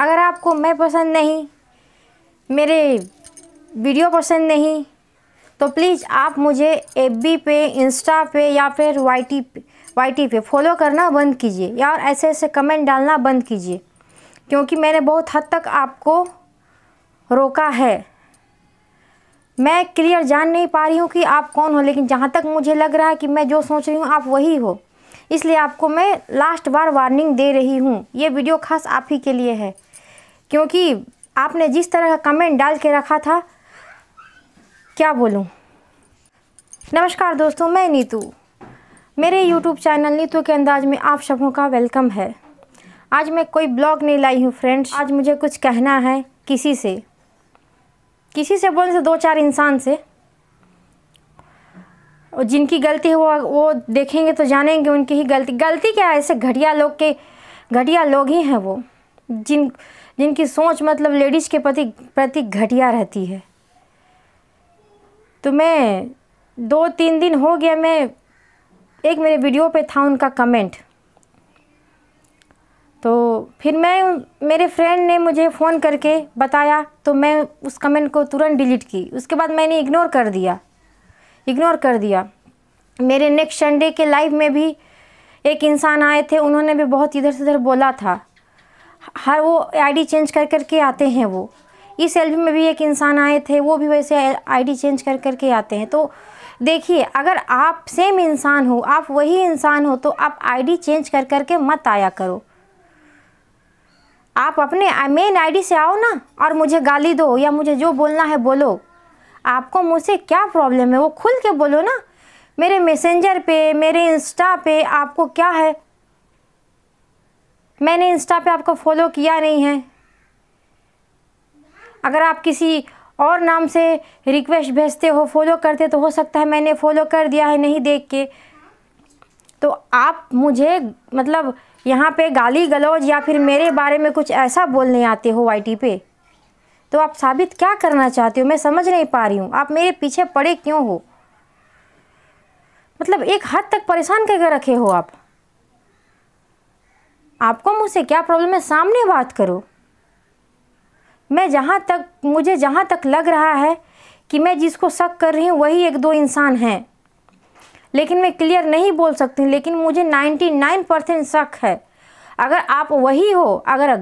अगर आपको मैं पसंद नहीं मेरे वीडियो पसंद नहीं तो प्लीज़ आप मुझे एफ पे इंस्टा पे या फिर वाई टी पे वाई टी पे फॉलो करना बंद कीजिए या और ऐसे ऐसे कमेंट डालना बंद कीजिए क्योंकि मैंने बहुत हद तक आपको रोका है मैं क्लियर जान नहीं पा रही हूँ कि आप कौन हो लेकिन जहाँ तक मुझे लग रहा है कि मैं जो सोच रही हूँ आप वही हो इसलिए आपको मैं लास्ट बार वार्निंग दे रही हूँ ये वीडियो खास आप ही के लिए है क्योंकि आपने जिस तरह का कमेंट डाल के रखा था क्या बोलूँ नमस्कार दोस्तों मैं नीतू मेरे YouTube चैनल नीतू के अंदाज में आप सबों का वेलकम है आज मैं कोई ब्लॉग नहीं लाई हूँ फ्रेंड्स आज मुझे कुछ कहना है किसी से किसी से बोलने से दो चार इंसान से और जिनकी गलती है वो वो देखेंगे तो जानेंगे उनकी ही गलती गलती क्या है ऐसे घटिया लोग के घटिया लोग ही हैं वो जिन जिनकी सोच मतलब लेडीज़ के प्रति प्रति घटिया रहती है तो मैं दो तीन दिन हो गया मैं एक मेरे वीडियो पे था उनका कमेंट तो फिर मैं मेरे फ्रेंड ने मुझे फ़ोन करके बताया तो मैं उस कमेंट को तुरंत डिलीट की उसके बाद मैंने इग्नोर कर दिया इग्नोर कर दिया मेरे नेक्स्ट संडे के लाइव में भी एक इंसान आए थे उन्होंने भी बहुत इधर से उधर बोला था हर वो आईडी चेंज कर कर के आते हैं वो इस एल में भी एक इंसान आए थे वो भी वैसे आईडी चेंज कर कर के आते हैं तो देखिए अगर आप सेम इंसान हो आप वही इंसान हो तो आप आईडी चेंज कर कर के मत आया करो आप अपने मेन आईडी से आओ ना और मुझे गाली दो या मुझे जो बोलना है बोलो आपको मुझसे क्या प्रॉब्लम है वो खुल के बोलो ना मेरे मैसेंजर पे मेरे इंस्टा पे आपको क्या है मैंने इंस्टा पे आपको फॉलो किया नहीं है अगर आप किसी और नाम से रिक्वेस्ट भेजते हो फॉलो करते तो हो सकता है मैंने फॉलो कर दिया है नहीं देख के तो आप मुझे मतलब यहाँ पे गाली गलौज या फिर मेरे बारे में कुछ ऐसा बोलने आते हो वाई पे तो आप साबित क्या करना चाहते हो मैं समझ नहीं पा रही हूँ आप मेरे पीछे पड़े क्यों हो मतलब एक हद तक परेशान करके रखे हो आप आपको मुझसे क्या प्रॉब्लम है सामने बात करो मैं जहाँ तक मुझे जहाँ तक लग रहा है कि मैं जिसको शक कर रही हूँ वही एक दो इंसान हैं लेकिन मैं क्लियर नहीं बोल सकती लेकिन मुझे 99 परसेंट शक है अगर आप वही हो अगर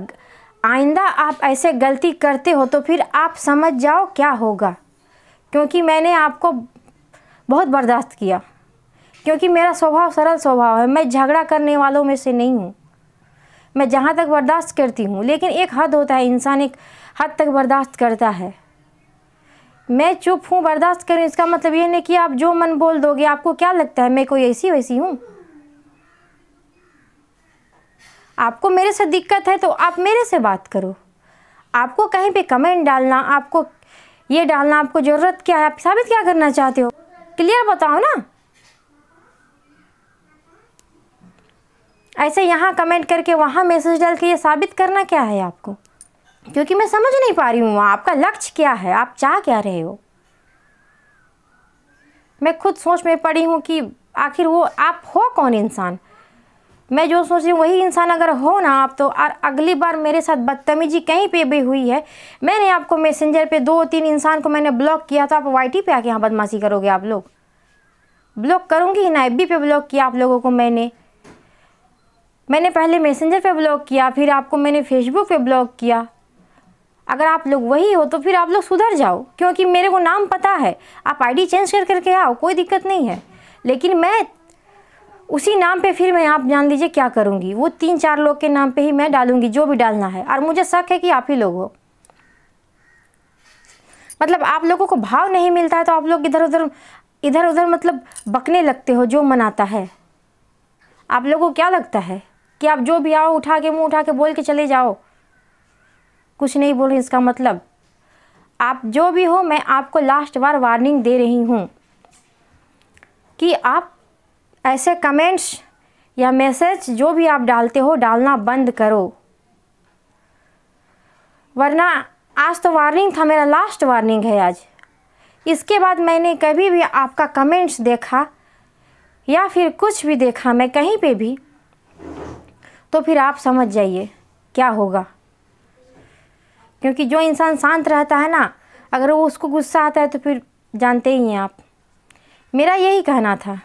आइंदा आप ऐसे गलती करते हो तो फिर आप समझ जाओ क्या होगा क्योंकि मैंने आपको बहुत बर्दाश्त किया क्योंकि मेरा स्वभाव सरल स्वभाव है मैं झगड़ा करने वालों में से नहीं हूँ मैं जहाँ तक बर्दाश्त करती हूँ लेकिन एक हद होता है इंसान एक हद तक बर्दाश्त करता है मैं चुप हूँ बर्दाश्त करूँ इसका मतलब ये नहीं कि आप जो मन बोल दोगे आपको क्या लगता है मैं कोई ऐसी वैसी हूँ आपको मेरे से दिक्कत है तो आप मेरे से बात करो आपको कहीं पे कमेंट डालना आपको ये डालना आपको ज़रूरत क्या है आप साबित क्या करना चाहते हो क्लियर बताओ ना ऐसे यहाँ कमेंट करके वहाँ मैसेज डाल के ये साबित करना क्या है आपको क्योंकि मैं समझ नहीं पा रही हूँ आपका लक्ष्य क्या है आप चाह क्या रहे हो मैं खुद सोच में पड़ी हूँ कि आखिर वो आप हो कौन इंसान मैं जो सोच रही हूँ वही इंसान अगर हो ना आप तो और अगली बार मेरे साथ बदतमीजी कहीं पे भी हुई है मैंने आपको मैसेंजर पे दो तीन इंसान को मैंने ब्लॉक किया तो आप टी पे आके यहाँ बदमाशी करोगे आप लोग ब्लॉक करूँगी ना एफ पे ब्लॉक किया आप लोगों को मैंने मैंने पहले मैसेंजर पे ब्लॉक किया फिर आपको मैंने फेसबुक पे ब्लॉक किया अगर आप लोग वही हो तो फिर आप लोग सुधर जाओ क्योंकि मेरे को नाम पता है आप आईडी चेंज कर करके आओ कोई दिक्कत नहीं है लेकिन मैं उसी नाम पे फिर मैं आप जान लीजिए क्या करूँगी वो तीन चार लोग के नाम पे ही मैं डालूँगी जो भी डालना है और मुझे शक है कि आप ही लोग हो मतलब आप लोगों को भाव नहीं मिलता है तो आप लोग इधर उधर इधर उधर मतलब बकने लगते हो जो मनाता है आप लोगों को क्या लगता है कि आप जो भी आओ उठा के मुंह उठा के बोल के चले जाओ कुछ नहीं बोल रही इसका मतलब आप जो भी हो मैं आपको लास्ट बार वार्निंग दे रही हूँ कि आप ऐसे कमेंट्स या मैसेज जो भी आप डालते हो डालना बंद करो वरना आज तो वार्निंग था मेरा लास्ट वार्निंग है आज इसके बाद मैंने कभी भी आपका कमेंट्स देखा या फिर कुछ भी देखा मैं कहीं पे भी तो फिर आप समझ जाइए क्या होगा क्योंकि जो इंसान शांत रहता है ना अगर वो उसको गुस्सा आता है तो फिर जानते ही हैं आप मेरा यही कहना था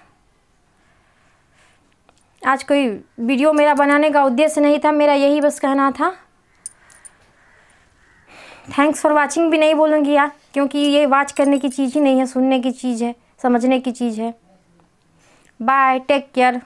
आज कोई वीडियो मेरा बनाने का उद्देश्य नहीं था मेरा यही बस कहना था थैंक्स फॉर वाचिंग भी नहीं बोलूँगी यार क्योंकि ये वाच करने की चीज़ ही नहीं है सुनने की चीज़ है समझने की चीज़ है बाय टेक केयर